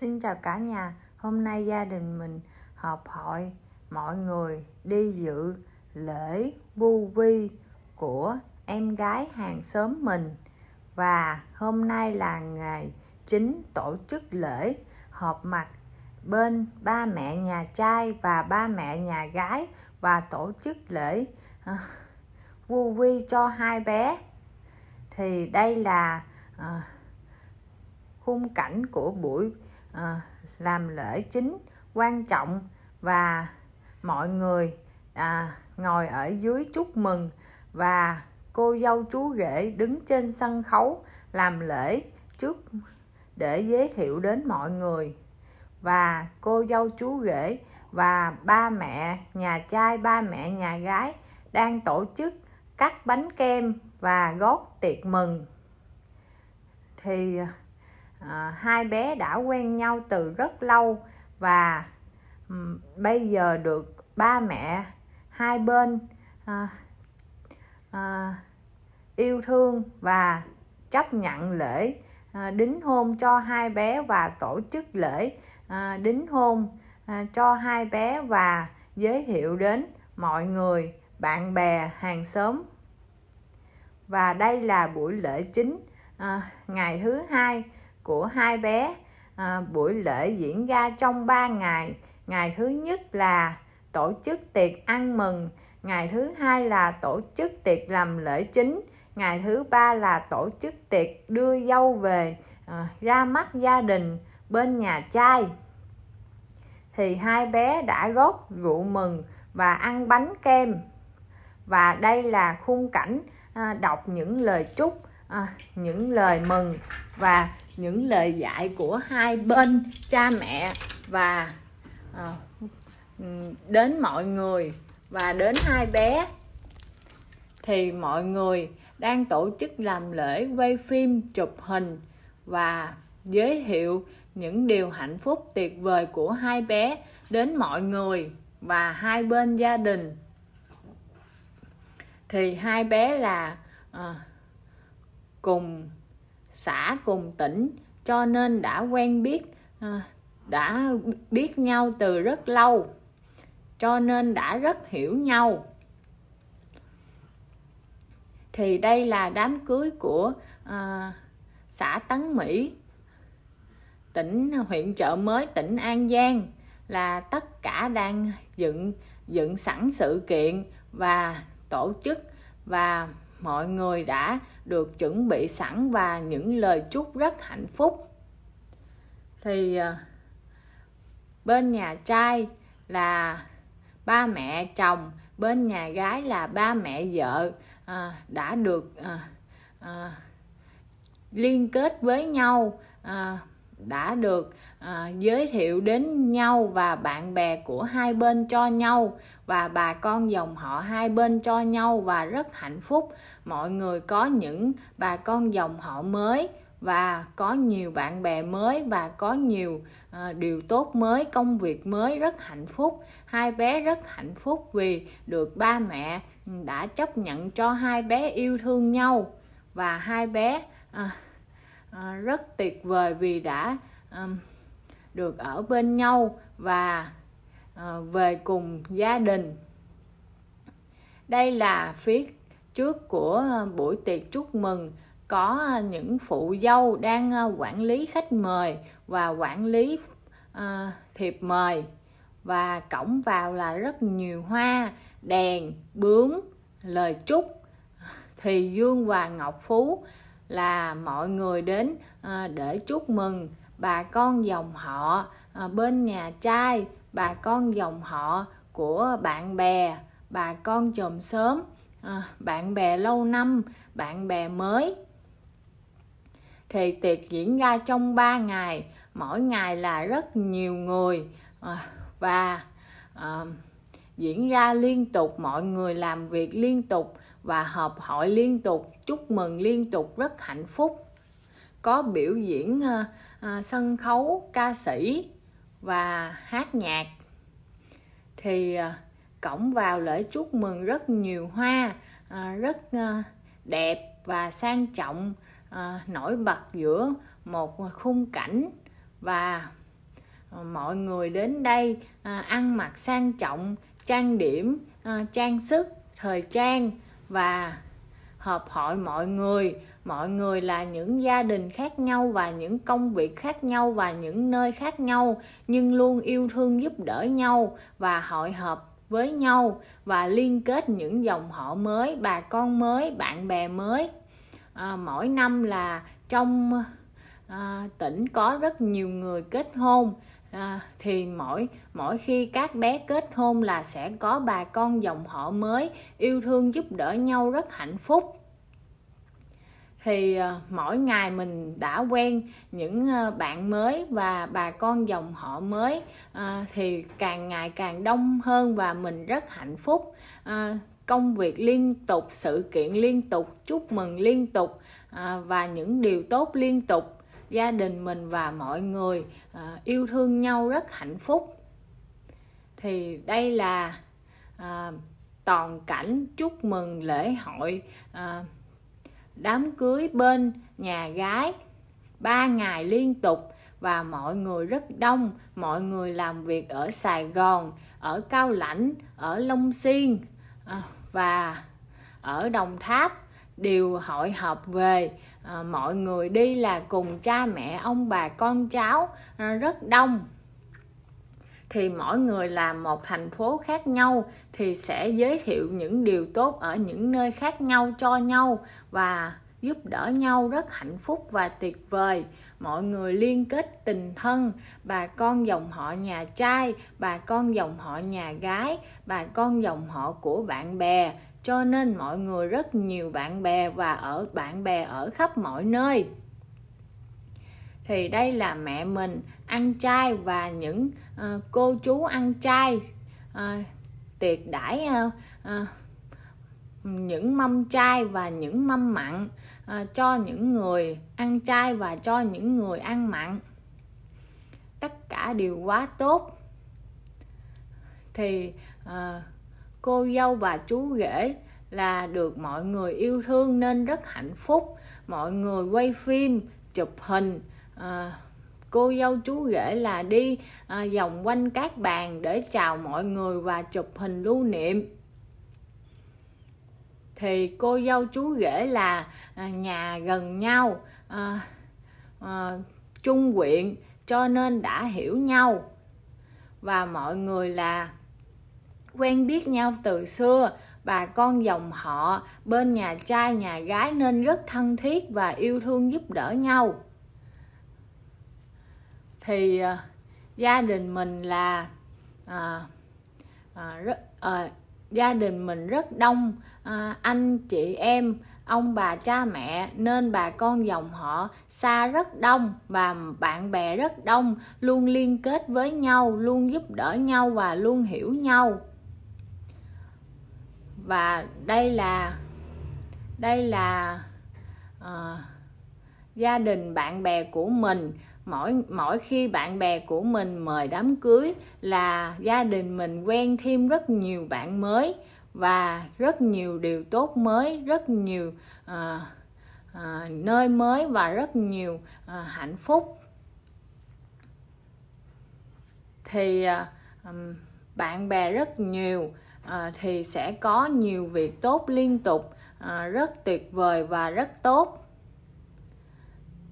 Xin chào cả nhà, hôm nay gia đình mình họp hội mọi người đi dự lễ bu vi của em gái hàng xóm mình và hôm nay là ngày chính tổ chức lễ họp mặt bên ba mẹ nhà trai và ba mẹ nhà gái và tổ chức lễ uh, vi cho hai bé thì đây là uh, khung cảnh của buổi Ờ, làm lễ chính quan trọng và mọi người à, ngồi ở dưới chúc mừng và cô dâu chú rể đứng trên sân khấu làm lễ trước để giới thiệu đến mọi người và cô dâu chú rể và ba mẹ nhà trai ba mẹ nhà gái đang tổ chức cắt bánh kem và gót tiệc mừng thì Ờ, hai bé đã quen nhau từ rất lâu và bây giờ được ba mẹ hai bên à, à, yêu thương và chấp nhận lễ à, đính hôn cho hai bé và tổ chức lễ à, đính hôn à, cho hai bé và giới thiệu đến mọi người bạn bè hàng xóm và đây là buổi lễ chính à, ngày thứ hai của hai bé à, buổi lễ diễn ra trong 3 ngày ngày thứ nhất là tổ chức tiệc ăn mừng ngày thứ hai là tổ chức tiệc làm lễ chính ngày thứ ba là tổ chức tiệc đưa dâu về à, ra mắt gia đình bên nhà trai thì hai bé đã gót rượu mừng và ăn bánh kem và đây là khung cảnh à, đọc những lời chúc à, những lời mừng và những lời dạy của hai bên cha mẹ và à, đến mọi người và đến hai bé thì mọi người đang tổ chức làm lễ quay phim chụp hình và giới thiệu những điều hạnh phúc tuyệt vời của hai bé đến mọi người và hai bên gia đình thì hai bé là à, cùng xã cùng tỉnh cho nên đã quen biết à, đã biết nhau từ rất lâu cho nên đã rất hiểu nhau thì đây là đám cưới của à, xã Tấn Mỹ tỉnh huyện chợ mới tỉnh An Giang là tất cả đang dựng dựng sẵn sự kiện và tổ chức và mọi người đã được chuẩn bị sẵn và những lời chúc rất hạnh phúc thì à, bên nhà trai là ba mẹ chồng bên nhà gái là ba mẹ vợ à, đã được à, à, liên kết với nhau à, đã được à, giới thiệu đến nhau và bạn bè của hai bên cho nhau và bà con dòng họ hai bên cho nhau và rất hạnh phúc mọi người có những bà con dòng họ mới và có nhiều bạn bè mới và có nhiều à, điều tốt mới công việc mới rất hạnh phúc hai bé rất hạnh phúc vì được ba mẹ ừ, đã chấp nhận cho hai bé yêu thương nhau và hai bé à, à, rất tuyệt vời vì đã à, được ở bên nhau và ờ, về cùng gia đình đây là phía trước của buổi tiệc chúc mừng có những phụ dâu đang ờ, quản lý khách mời và quản lý ờ, thiệp mời và cổng vào là rất nhiều hoa đèn bướm lời chúc thì dương và ngọc phú là mọi người đến để chúc mừng bà con dòng họ à, bên nhà trai bà con dòng họ của bạn bè bà con chồng sớm à, bạn bè lâu năm bạn bè mới thì tiệc diễn ra trong 3 ngày mỗi ngày là rất nhiều người à, và à, diễn ra liên tục mọi người làm việc liên tục và họp hội liên tục chúc mừng liên tục rất hạnh phúc có biểu diễn à, à, sân khấu ca sĩ và hát nhạc thì à, cổng vào lễ chúc mừng rất nhiều hoa à, rất à, đẹp và sang trọng à, nổi bật giữa một khung cảnh và mọi người đến đây à, ăn mặc sang trọng trang điểm à, trang sức thời trang và hợp hội mọi người mọi người là những gia đình khác nhau và những công việc khác nhau và những nơi khác nhau nhưng luôn yêu thương giúp đỡ nhau và hội họp với nhau và liên kết những dòng họ mới bà con mới bạn bè mới à, mỗi năm là trong à, tỉnh có rất nhiều người kết hôn à, thì mỗi mỗi khi các bé kết hôn là sẽ có bà con dòng họ mới yêu thương giúp đỡ nhau rất hạnh phúc thì ờ, mỗi ngày mình đã quen những ờ, bạn mới và bà con dòng họ mới ờ, thì càng ngày càng đông hơn và mình rất hạnh phúc công việc liên tục sự kiện liên tục chúc mừng liên tục và những điều tốt liên tục gia đình mình và mọi người yêu thương nhau rất hạnh phúc thì đây là toàn cảnh chúc mừng lễ hội đám cưới bên nhà gái ba ngày liên tục và mọi người rất đông mọi người làm việc ở sài gòn ở cao lãnh ở long xuyên à, và ở đồng tháp đều hội họp về à, mọi người đi là cùng cha mẹ ông bà con cháu à, rất đông thì mỗi người là một thành phố khác nhau thì sẽ giới thiệu những điều tốt ở những nơi khác nhau cho nhau và giúp đỡ nhau rất hạnh phúc và tuyệt vời mọi người liên kết tình thân bà con dòng họ nhà trai bà con dòng họ nhà gái bà con dòng họ của bạn bè cho nên mọi người rất nhiều bạn bè và ở bạn bè ở khắp mọi nơi thì đây là mẹ mình ăn chay và những uh, cô chú ăn chay uh, tiệc đãi uh, uh, những mâm chay và những mâm mặn uh, cho những người ăn chay và cho những người ăn mặn tất cả đều quá tốt thì uh, cô dâu và chú rể là được mọi người yêu thương nên rất hạnh phúc mọi người quay phim chụp hình à, cô dâu chú rể là đi à, vòng quanh các bàn để chào mọi người và chụp hình lưu niệm thì cô dâu chú rể là à, nhà gần nhau à, à, chung quyện cho nên đã hiểu nhau và mọi người là quen biết nhau từ xưa bà con dòng họ bên nhà trai nhà gái nên rất thân thiết và yêu thương giúp đỡ nhau thì uh, gia đình mình là uh, uh, rất, uh, gia đình mình rất đông uh, anh chị em ông bà cha mẹ nên bà con dòng họ xa rất đông và bạn bè rất đông luôn liên kết với nhau luôn giúp đỡ nhau và luôn hiểu nhau và đây là đây là uh, gia đình bạn bè của mình mỗi mỗi khi bạn bè của mình mời đám cưới là gia đình mình quen thêm rất nhiều bạn mới và rất nhiều điều tốt mới rất nhiều à, à, nơi mới và rất nhiều à, hạnh phúc thì à, bạn bè rất nhiều à, thì sẽ có nhiều việc tốt liên tục à, rất tuyệt vời và rất tốt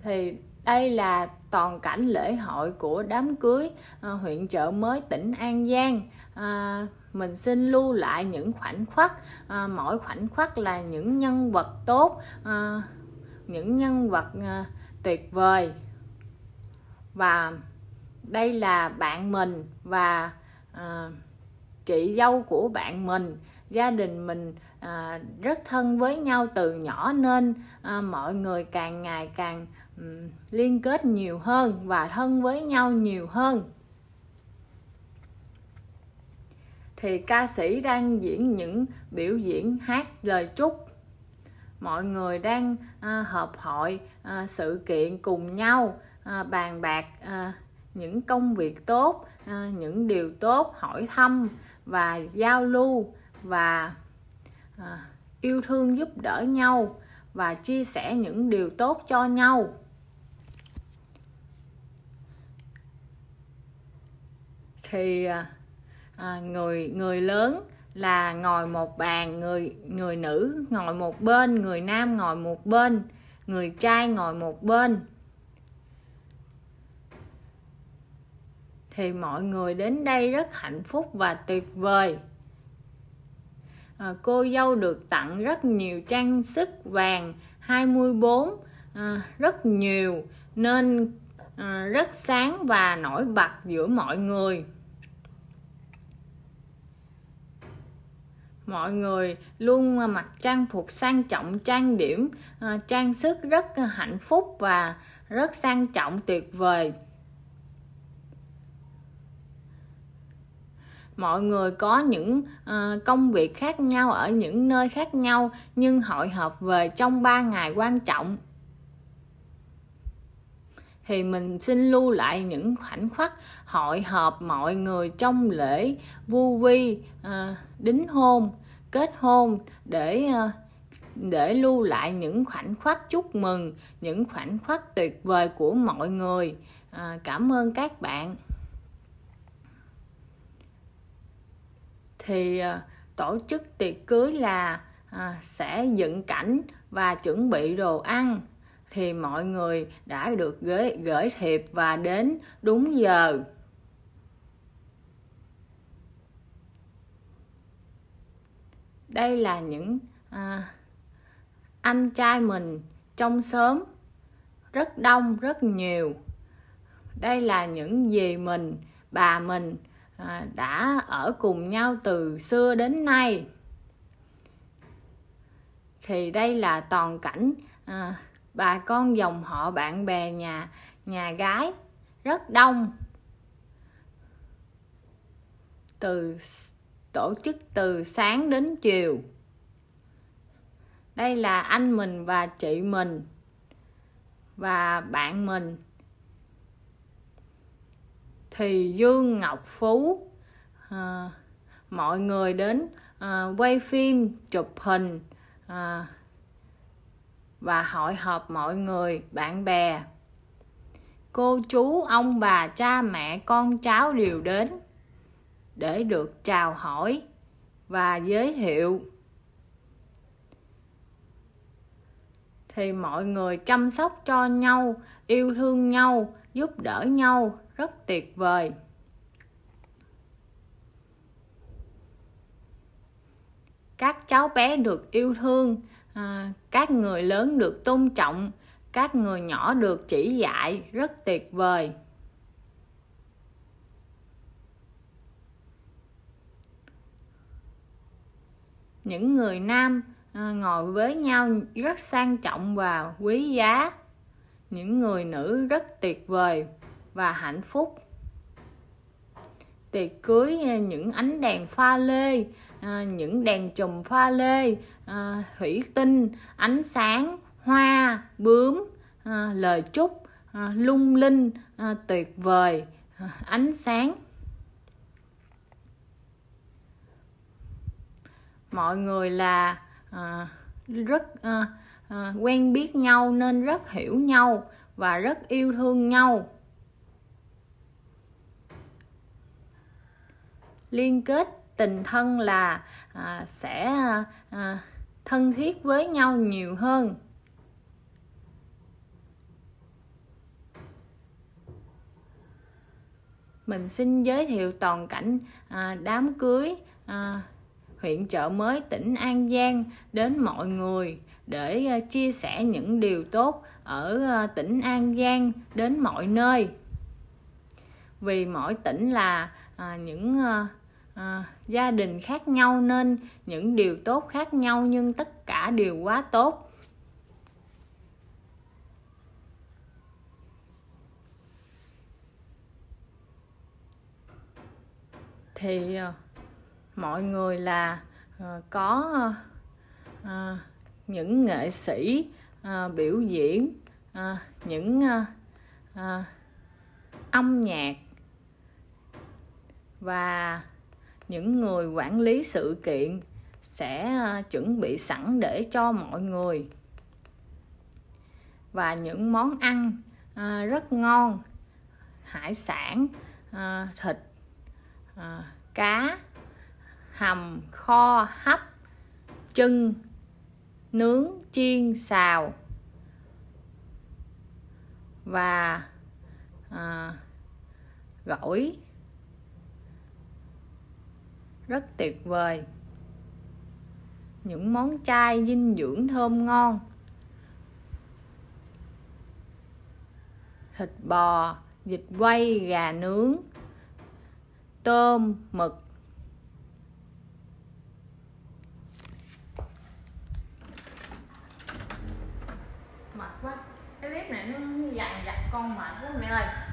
thì đây là toàn cảnh lễ hội của đám cưới à, huyện chợ mới tỉnh An Giang. À, mình xin lưu lại những khoảnh khắc, à, mỗi khoảnh khắc là những nhân vật tốt, à, những nhân vật à, tuyệt vời. Và đây là bạn mình và à, chị dâu của bạn mình gia đình mình à, rất thân với nhau từ nhỏ nên à, mọi người càng ngày càng um, liên kết nhiều hơn và thân với nhau nhiều hơn thì ca sĩ đang diễn những biểu diễn hát lời chúc mọi người đang à, hợp hội à, sự kiện cùng nhau à, bàn bạc à, những công việc tốt à, những điều tốt hỏi thăm và giao lưu và à, yêu thương giúp đỡ nhau và chia sẻ những điều tốt cho nhau thì à, à, người người lớn là ngồi một bàn người người nữ ngồi một bên người nam ngồi một bên người trai ngồi một bên thì mọi người đến đây rất hạnh phúc và tuyệt vời Ờ, cô dâu được tặng rất nhiều trang sức vàng 24 à, ờ, rất nhiều nên ờ, rất sáng và nổi bật giữa mọi người mọi người luôn mặc trang phục sang trọng trang điểm trang sức rất hạnh phúc và rất sang trọng tuyệt vời mọi người có những uh, công việc khác nhau ở những nơi khác nhau nhưng hội họp về trong 3 ngày quan trọng thì mình xin lưu lại những khoảnh khắc hội họp mọi người trong lễ vu vi à, đính hôn kết hôn để à, để lưu lại những khoảnh khắc chúc mừng những khoảnh khắc tuyệt vời của mọi người à, cảm ơn các bạn thì ờ, tổ chức tiệc cưới là à, sẽ dựng cảnh và chuẩn bị đồ ăn thì mọi người đã được gửi, gửi thiệp và đến đúng giờ đây là những à, anh trai mình trong sớm rất đông rất nhiều đây là những gì mình bà mình À, đã ở cùng nhau từ xưa đến nay thì đây là toàn cảnh à, bà con dòng họ bạn bè nhà nhà gái rất đông từ tổ chức từ sáng đến chiều đây là anh mình và chị mình và bạn mình thì dương ngọc phú à, mọi người đến à, quay phim chụp hình à, và hội họp mọi người bạn bè cô chú ông bà cha mẹ con cháu đều đến để được chào hỏi và giới thiệu thì mọi người chăm sóc cho nhau yêu thương nhau giúp đỡ nhau rất tuyệt vời các cháu bé được yêu thương à, các người lớn được tôn trọng các người nhỏ được chỉ dạy rất tuyệt vời những người nam à, ngồi với nhau rất sang trọng và quý giá những người nữ rất tuyệt vời và hạnh phúc tiệc cưới à, những ánh đèn pha lê à, những đèn chùm pha lê à, thủy tinh ánh sáng hoa bướm lời chúc lung linh tuyệt vời ánh sáng mọi người là rất quen biết nhau nên rất hiểu nhau và rất yêu thương nhau liên kết tình thân là à, sẽ à, thân thiết với nhau nhiều hơn mình xin giới thiệu toàn cảnh à, đám cưới à, huyện chợ mới tỉnh an giang đến mọi người để à, chia sẻ những điều tốt ở à, tỉnh an giang đến mọi nơi vì mỗi tỉnh là à, những à, à, gia đình khác nhau nên những điều tốt khác nhau nhưng tất cả đều quá tốt thì ờ, mọi người là ờ, có ờ, những nghệ sĩ biểu diễn những âm nhạc và những người quản lý sự kiện sẽ à, chuẩn bị sẵn để cho mọi người và những món ăn à, rất ngon hải sản à, thịt cá hầm kho hấp chân nướng chiên xào và à, gỏi rất tuyệt vời những món chay dinh dưỡng thơm ngon thịt bò vịt quay gà nướng tôm mực mệt quá cái clip này nó dằn dặt con mệt quá mẹ ơi